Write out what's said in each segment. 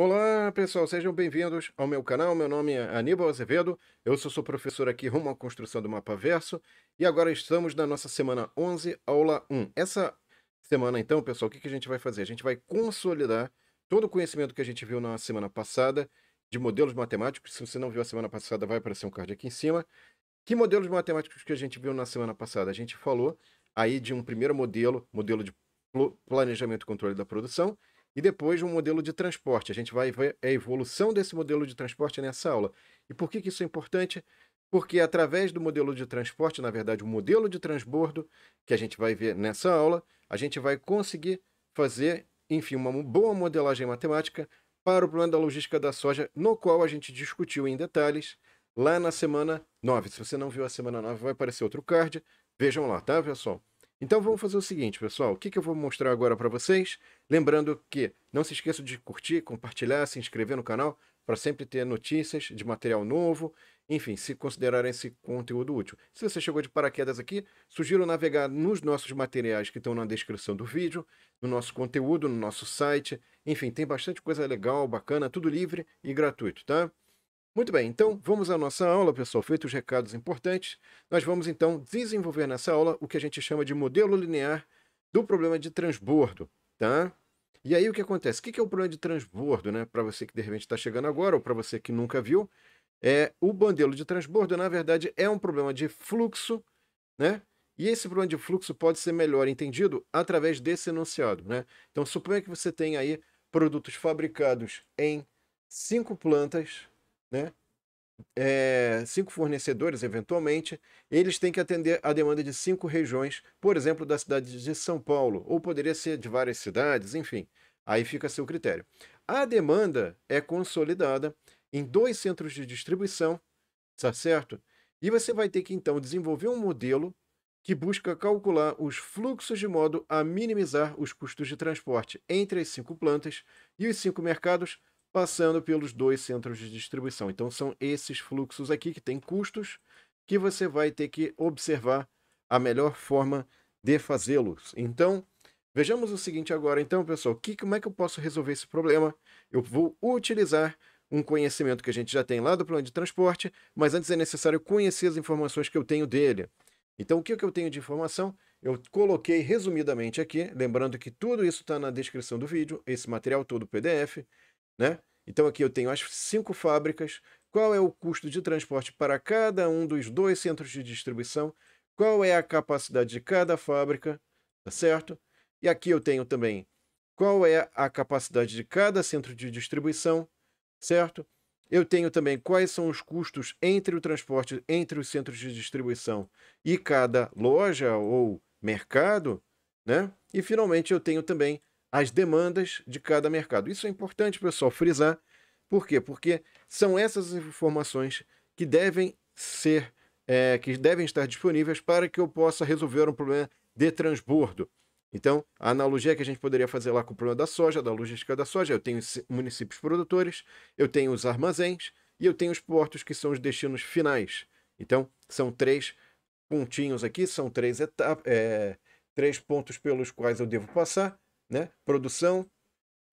Olá pessoal, sejam bem-vindos ao meu canal. Meu nome é Aníbal Azevedo, eu sou seu professor aqui rumo à construção do mapa verso e agora estamos na nossa semana 11, aula 1. Essa semana então, pessoal, o que a gente vai fazer? A gente vai consolidar todo o conhecimento que a gente viu na semana passada de modelos matemáticos. Se você não viu a semana passada, vai aparecer um card aqui em cima. Que modelos matemáticos que a gente viu na semana passada? A gente falou aí de um primeiro modelo, modelo de planejamento e controle da produção e depois um modelo de transporte. A gente vai ver a evolução desse modelo de transporte nessa aula. E por que, que isso é importante? Porque através do modelo de transporte, na verdade, o modelo de transbordo, que a gente vai ver nessa aula, a gente vai conseguir fazer, enfim, uma boa modelagem matemática para o problema da logística da soja, no qual a gente discutiu em detalhes lá na semana 9. Se você não viu a semana 9, vai aparecer outro card. Vejam lá, tá, pessoal? Então vamos fazer o seguinte, pessoal. O que, que eu vou mostrar agora para vocês? Lembrando que não se esqueça de curtir, compartilhar, se inscrever no canal para sempre ter notícias de material novo. Enfim, se considerarem esse conteúdo útil. Se você chegou de paraquedas aqui, sugiro navegar nos nossos materiais que estão na descrição do vídeo, no nosso conteúdo, no nosso site. Enfim, tem bastante coisa legal, bacana, tudo livre e gratuito, tá? Muito bem, então vamos à nossa aula, pessoal. Feitos os recados importantes, nós vamos então desenvolver nessa aula o que a gente chama de modelo linear do problema de transbordo, tá? E aí o que acontece? O que é o problema de transbordo, né? Para você que de repente está chegando agora ou para você que nunca viu, é o modelo de transbordo, na verdade, é um problema de fluxo, né? E esse problema de fluxo pode ser melhor entendido através desse enunciado, né? Então suponha que você tem aí produtos fabricados em cinco plantas, né? É, cinco fornecedores, eventualmente, eles têm que atender a demanda de cinco regiões, por exemplo, da cidade de São Paulo, ou poderia ser de várias cidades, enfim. Aí fica a seu critério. A demanda é consolidada em dois centros de distribuição, tá certo? E você vai ter que então desenvolver um modelo que busca calcular os fluxos de modo a minimizar os custos de transporte entre as cinco plantas e os cinco mercados passando pelos dois centros de distribuição. Então são esses fluxos aqui que têm custos que você vai ter que observar a melhor forma de fazê-los. Então, vejamos o seguinte agora, então, pessoal, que, como é que eu posso resolver esse problema? Eu vou utilizar um conhecimento que a gente já tem lá do plano de transporte, mas antes é necessário conhecer as informações que eu tenho dele. Então, o que, que eu tenho de informação? Eu coloquei resumidamente aqui, lembrando que tudo isso está na descrição do vídeo, esse material todo PDF, né? Então aqui eu tenho as cinco fábricas, qual é o custo de transporte para cada um dos dois centros de distribuição, qual é a capacidade de cada fábrica, tá certo? E aqui eu tenho também qual é a capacidade de cada centro de distribuição, certo? Eu tenho também quais são os custos entre o transporte entre os centros de distribuição e cada loja ou mercado, né? E finalmente eu tenho também as demandas de cada mercado. Isso é importante, pessoal, frisar. Por quê? Porque são essas informações que devem ser, é, que devem estar disponíveis para que eu possa resolver um problema de transbordo. Então, a analogia que a gente poderia fazer lá com o problema da soja, da logística da soja, eu tenho municípios produtores, eu tenho os armazéns e eu tenho os portos que são os destinos finais. Então, são três pontinhos aqui, são três etapas, é, três pontos pelos quais eu devo passar né? Produção,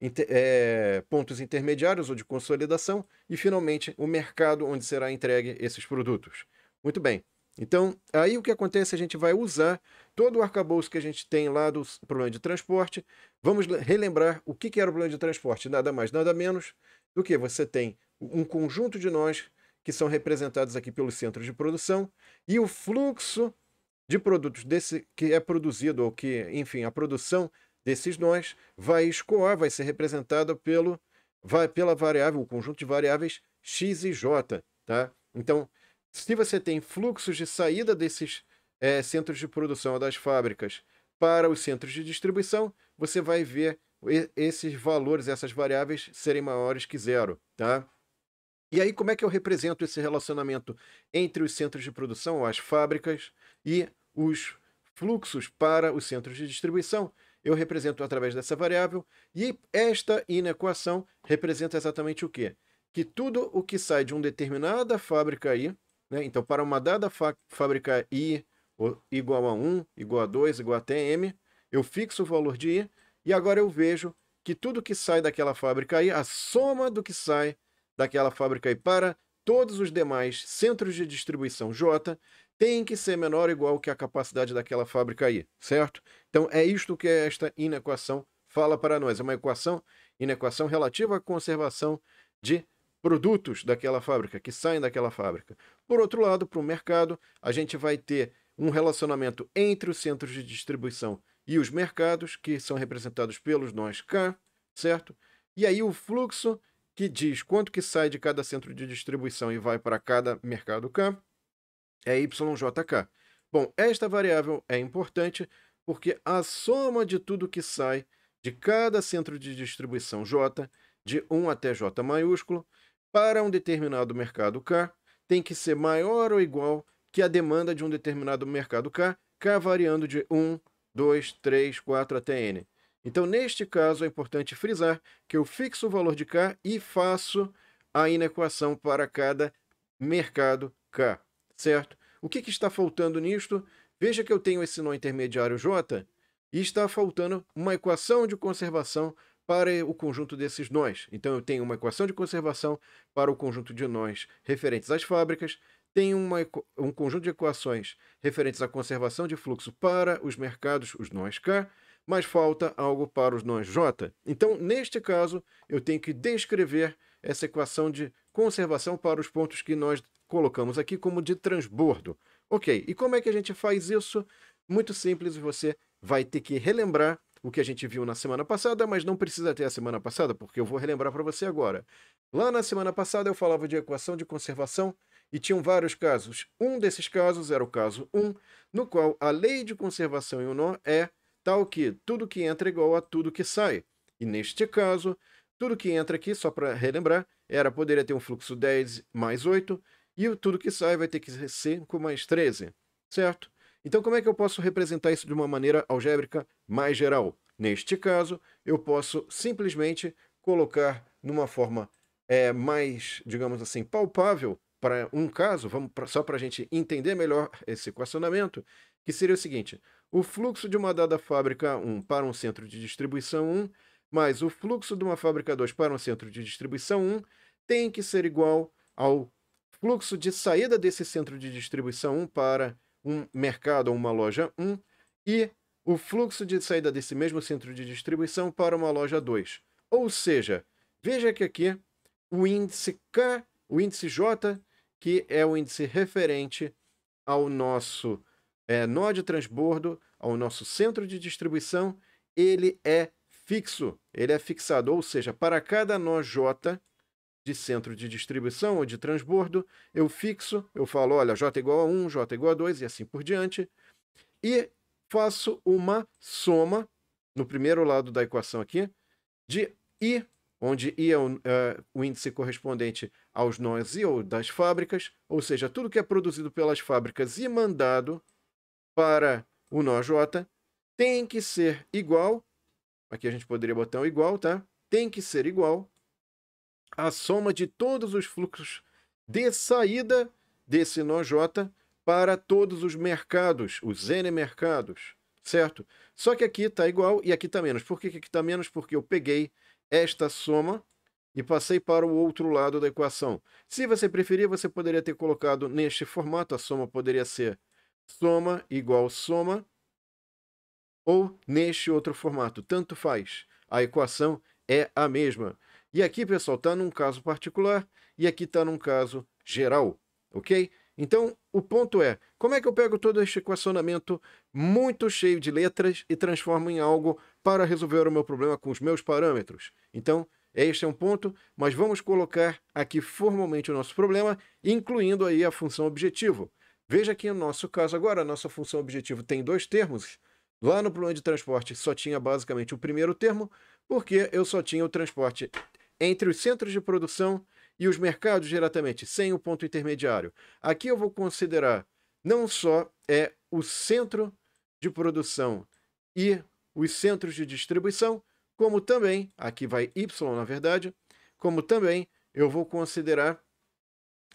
inter, é, pontos intermediários ou de consolidação e, finalmente, o mercado onde será entregue esses produtos. Muito bem. Então, aí o que acontece? A gente vai usar todo o arcabouço que a gente tem lá do problema de transporte. Vamos relembrar o que era o problema de transporte. Nada mais, nada menos do que você tem um conjunto de nós que são representados aqui pelos centros de produção e o fluxo de produtos desse que é produzido ou que, enfim, a produção desses nós vai escoar, vai ser representada pelo, vai, pela variável, o conjunto de variáveis x e j. Tá? Então, se você tem fluxos de saída desses é, centros de produção das fábricas para os centros de distribuição, você vai ver esses valores, essas variáveis serem maiores que zero, tá? E aí, como é que eu represento esse relacionamento entre os centros de produção, as fábricas, e os fluxos para os centros de distribuição? eu represento através dessa variável, e esta inequação representa exatamente o quê? Que tudo o que sai de uma determinada fábrica I, né? então para uma dada fábrica I igual a 1, igual a 2, igual a m, eu fixo o valor de I, e agora eu vejo que tudo que sai daquela fábrica i, a soma do que sai daquela fábrica i para todos os demais centros de distribuição J, tem que ser menor ou igual que a capacidade daquela fábrica aí, certo? Então é isto que é esta inequação fala para nós. É uma equação, inequação relativa à conservação de produtos daquela fábrica, que saem daquela fábrica. Por outro lado, para o mercado, a gente vai ter um relacionamento entre os centros de distribuição e os mercados, que são representados pelos nós K, certo? E aí o fluxo que diz quanto que sai de cada centro de distribuição e vai para cada mercado K, é YJK. Bom, esta variável é importante porque a soma de tudo que sai de cada centro de distribuição J, de 1 até J maiúsculo, para um determinado mercado K, tem que ser maior ou igual que a demanda de um determinado mercado K, K variando de 1, 2, 3, 4 até N. Então, neste caso, é importante frisar que eu fixo o valor de K e faço a inequação para cada mercado K certo? O que, que está faltando nisto? Veja que eu tenho esse nó intermediário J e está faltando uma equação de conservação para o conjunto desses nós. Então, eu tenho uma equação de conservação para o conjunto de nós referentes às fábricas, tenho uma, um conjunto de equações referentes à conservação de fluxo para os mercados, os nós K, mas falta algo para os nós J. Então, neste caso, eu tenho que descrever essa equação de conservação para os pontos que nós colocamos aqui como de transbordo. Ok, e como é que a gente faz isso? Muito simples, você vai ter que relembrar o que a gente viu na semana passada, mas não precisa ter a semana passada, porque eu vou relembrar para você agora. Lá na semana passada eu falava de equação de conservação e tinham vários casos. Um desses casos era o caso 1, no qual a lei de conservação em um nó é tal que tudo que entra é igual a tudo que sai. E neste caso, tudo que entra aqui, só para relembrar, era poderia ter um fluxo 10 mais 8, e tudo que sai vai ter que ser 5 mais 13, certo? Então, como é que eu posso representar isso de uma maneira algébrica mais geral? Neste caso, eu posso simplesmente colocar numa forma é, mais, digamos assim, palpável para um caso, vamos pra, só para a gente entender melhor esse equacionamento, que seria o seguinte: o fluxo de uma dada fábrica 1 para um centro de distribuição 1 mais o fluxo de uma fábrica 2 para um centro de distribuição 1 tem que ser igual ao fluxo de saída desse centro de distribuição 1 para um mercado ou uma loja 1 e o fluxo de saída desse mesmo centro de distribuição para uma loja 2. Ou seja, veja que aqui o índice K, o índice J, que é o índice referente ao nosso é, nó de transbordo, ao nosso centro de distribuição, ele é fixo, ele é fixado, ou seja, para cada nó J, de centro de distribuição ou de transbordo, eu fixo, eu falo, olha, J igual a 1, J igual a 2 e assim por diante, e faço uma soma no primeiro lado da equação aqui de I, onde I é o, é, o índice correspondente aos nós I ou das fábricas, ou seja, tudo que é produzido pelas fábricas e mandado para o nó J tem que ser igual, aqui a gente poderia botar um igual, tá? Tem que ser igual a soma de todos os fluxos de saída desse nó J para todos os mercados, os N mercados, certo? Só que aqui está igual e aqui está menos. Por que aqui está menos? Porque eu peguei esta soma e passei para o outro lado da equação. Se você preferir, você poderia ter colocado neste formato, a soma poderia ser soma igual soma, ou neste outro formato, tanto faz. A equação é a mesma. E aqui, pessoal, está num caso particular e aqui está num caso geral, ok? Então, o ponto é, como é que eu pego todo este equacionamento muito cheio de letras e transformo em algo para resolver o meu problema com os meus parâmetros? Então, este é um ponto, mas vamos colocar aqui formalmente o nosso problema, incluindo aí a função objetivo. Veja que no nosso caso agora, a nossa função objetivo tem dois termos. Lá no plano de transporte só tinha basicamente o primeiro termo, porque eu só tinha o transporte entre os centros de produção e os mercados diretamente, sem o ponto intermediário. Aqui eu vou considerar não só é o centro de produção e os centros de distribuição, como também, aqui vai Y na verdade, como também eu vou considerar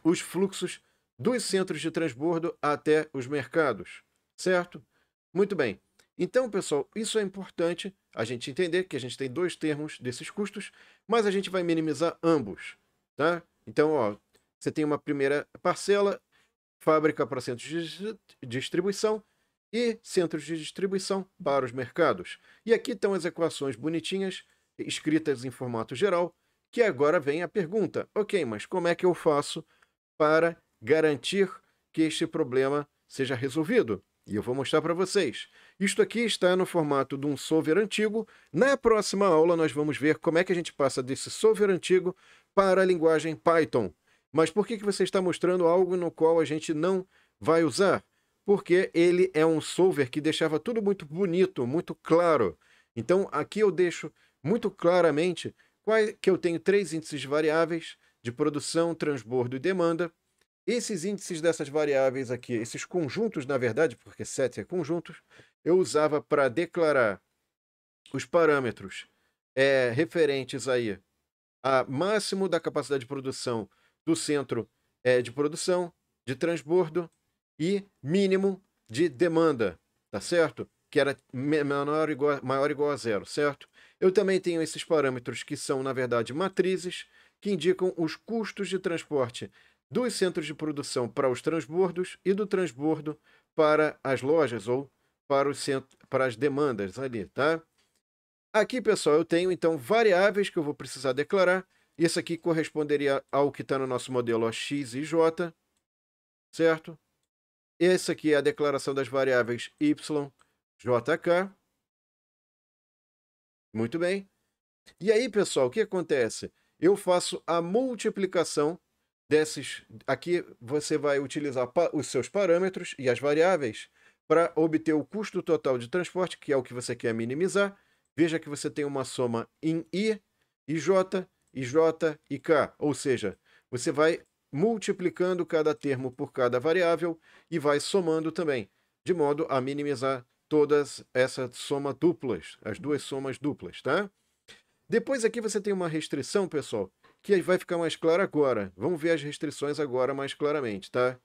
os fluxos dos centros de transbordo até os mercados, certo? Muito bem. Então, pessoal, isso é importante a gente entender que a gente tem dois termos desses custos, mas a gente vai minimizar ambos, tá? Então, ó, você tem uma primeira parcela, fábrica para centros de distribuição e centros de distribuição para os mercados. E aqui estão as equações bonitinhas, escritas em formato geral, que agora vem a pergunta, ok, mas como é que eu faço para garantir que este problema seja resolvido? E eu vou mostrar para vocês. Isto aqui está no formato de um solver antigo. Na próxima aula nós vamos ver como é que a gente passa desse solver antigo para a linguagem Python. Mas por que, que você está mostrando algo no qual a gente não vai usar? Porque ele é um solver que deixava tudo muito bonito, muito claro. Então aqui eu deixo muito claramente que eu tenho três índices variáveis de produção, transbordo e demanda, esses índices dessas variáveis aqui, esses conjuntos, na verdade, porque sete é conjuntos, eu usava para declarar os parâmetros é, referentes aí a máximo da capacidade de produção do centro é, de produção, de transbordo e mínimo de demanda, tá certo? Que era menor ou igual, maior ou igual a zero, certo? Eu também tenho esses parâmetros que são, na verdade, matrizes, que indicam os custos de transporte dos centros de produção para os transbordos e do transbordo para as lojas ou para, os centro, para as demandas ali, tá? Aqui, pessoal, eu tenho então variáveis que eu vou precisar declarar. Isso aqui corresponderia ao que está no nosso modelo ó, x e j, certo? Essa aqui é a declaração das variáveis y, jk. Muito bem. E aí, pessoal, o que acontece? Eu faço a multiplicação desses aqui você vai utilizar os seus parâmetros e as variáveis para obter o custo total de transporte, que é o que você quer minimizar. Veja que você tem uma soma em I, IJ, IJ e K, ou seja, você vai multiplicando cada termo por cada variável e vai somando também, de modo a minimizar todas essa soma duplas, as duas somas duplas, tá? Depois aqui você tem uma restrição, pessoal, que vai ficar mais claro agora. Vamos ver as restrições agora mais claramente, tá?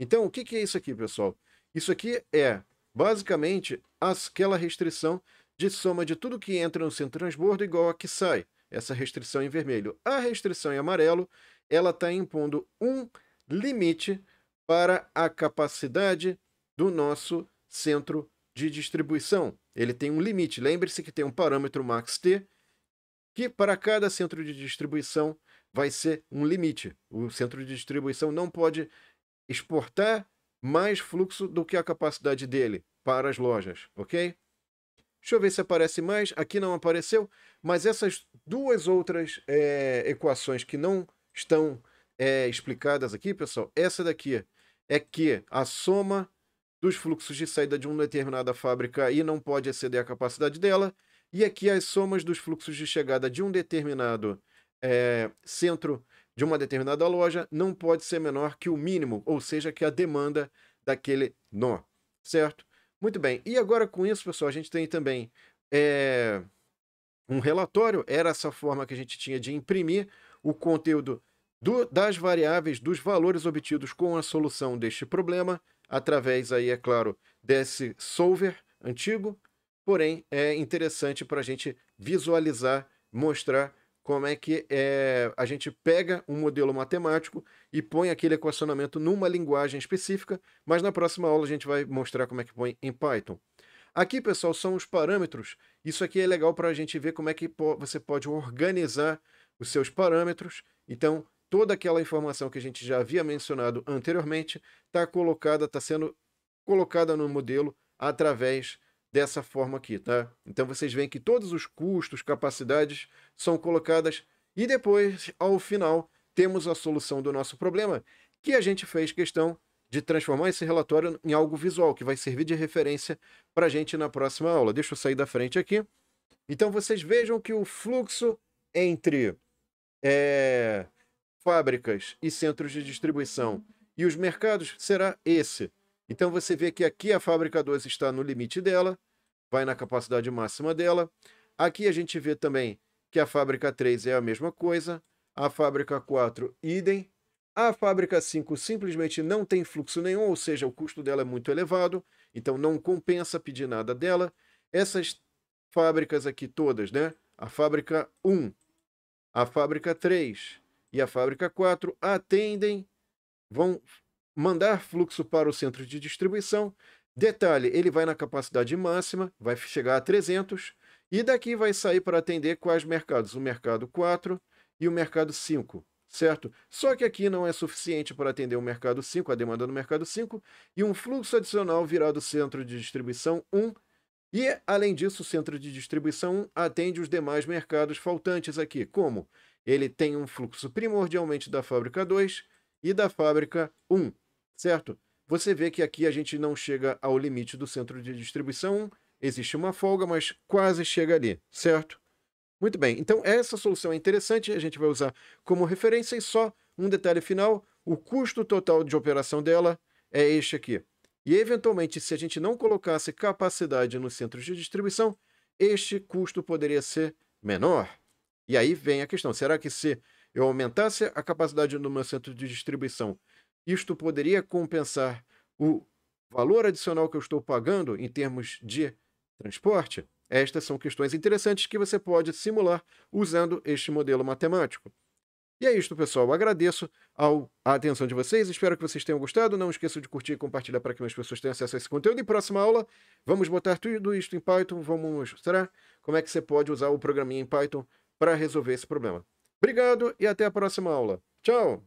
Então, o que, é isso aqui, pessoal? Isso aqui é, basicamente, aquela restrição de soma de tudo que entra no centro transbordo igual a que sai. Essa restrição em vermelho. A restrição em amarelo, ela está impondo um limite para a capacidade do nosso centro de distribuição. Ele tem um limite. Lembre-se que tem um parâmetro max t, que para cada centro de distribuição vai ser um limite. O centro de distribuição não pode exportar mais fluxo do que a capacidade dele para as lojas, ok? Deixa eu ver se aparece mais. Aqui não apareceu, mas essas duas outras é, equações que não estão é, explicadas aqui, pessoal, essa daqui é que a soma dos fluxos de saída de uma determinada fábrica aí não pode exceder a capacidade dela, e aqui as somas dos fluxos de chegada de um determinado é, centro de uma determinada loja não pode ser menor que o mínimo, ou seja, que a demanda daquele nó, certo? Muito bem, e agora com isso, pessoal, a gente tem também é, um relatório, era essa forma que a gente tinha de imprimir o conteúdo do, das variáveis, dos valores obtidos com a solução deste problema, através aí, é claro, desse solver antigo, porém é interessante para a gente visualizar, mostrar como é que é, a gente pega um modelo matemático e põe aquele equacionamento numa linguagem específica, mas na próxima aula a gente vai mostrar como é que põe em Python. Aqui, pessoal, são os parâmetros. Isso aqui é legal para a gente ver como é que você pode organizar os seus parâmetros. Então, toda aquela informação que a gente já havia mencionado anteriormente está colocada, está sendo colocada no modelo através dessa forma aqui, tá? Então vocês veem que todos os custos, capacidades são colocadas e depois, ao final, temos a solução do nosso problema, que a gente fez questão de transformar esse relatório em algo visual, que vai servir de referência para a gente na próxima aula. Deixa eu sair da frente aqui. Então vocês vejam que o fluxo entre é, fábricas e centros de distribuição e os mercados será esse. Então você vê que aqui a fábrica 2 está no limite dela, vai na capacidade máxima dela. Aqui a gente vê também que a fábrica 3 é a mesma coisa, a fábrica 4 idem, a fábrica 5 simplesmente não tem fluxo nenhum, ou seja, o custo dela é muito elevado, então não compensa pedir nada dela. Essas fábricas aqui todas, né? A fábrica 1, a fábrica 3 e a fábrica 4 atendem, vão mandar fluxo para o centro de distribuição. Detalhe, ele vai na capacidade máxima, vai chegar a 300, e daqui vai sair para atender quais mercados? O mercado 4 e o mercado 5, certo? Só que aqui não é suficiente para atender o mercado 5, a demanda do mercado 5, e um fluxo adicional virá do centro de distribuição 1 e, além disso, o centro de distribuição atende os demais mercados faltantes aqui, como ele tem um fluxo primordialmente da fábrica 2 e da fábrica 1 certo? Você vê que aqui a gente não chega ao limite do centro de distribuição, existe uma folga, mas quase chega ali, certo? Muito bem, então essa solução é interessante, a gente vai usar como referência e só um detalhe final, o custo total de operação dela é este aqui. E eventualmente, se a gente não colocasse capacidade nos centros de distribuição, este custo poderia ser menor. E aí vem a questão, será que se eu aumentasse a capacidade no meu centro de distribuição, isto poderia compensar o valor adicional que eu estou pagando em termos de transporte? Estas são questões interessantes que você pode simular usando este modelo matemático. E é isto, pessoal. Eu agradeço a atenção de vocês. Espero que vocês tenham gostado. Não esqueça de curtir e compartilhar para que mais pessoas tenham acesso a esse conteúdo. E próxima aula, vamos botar tudo isto em Python. Vamos mostrar como é que você pode usar o programinha em Python para resolver esse problema. Obrigado e até a próxima aula. Tchau!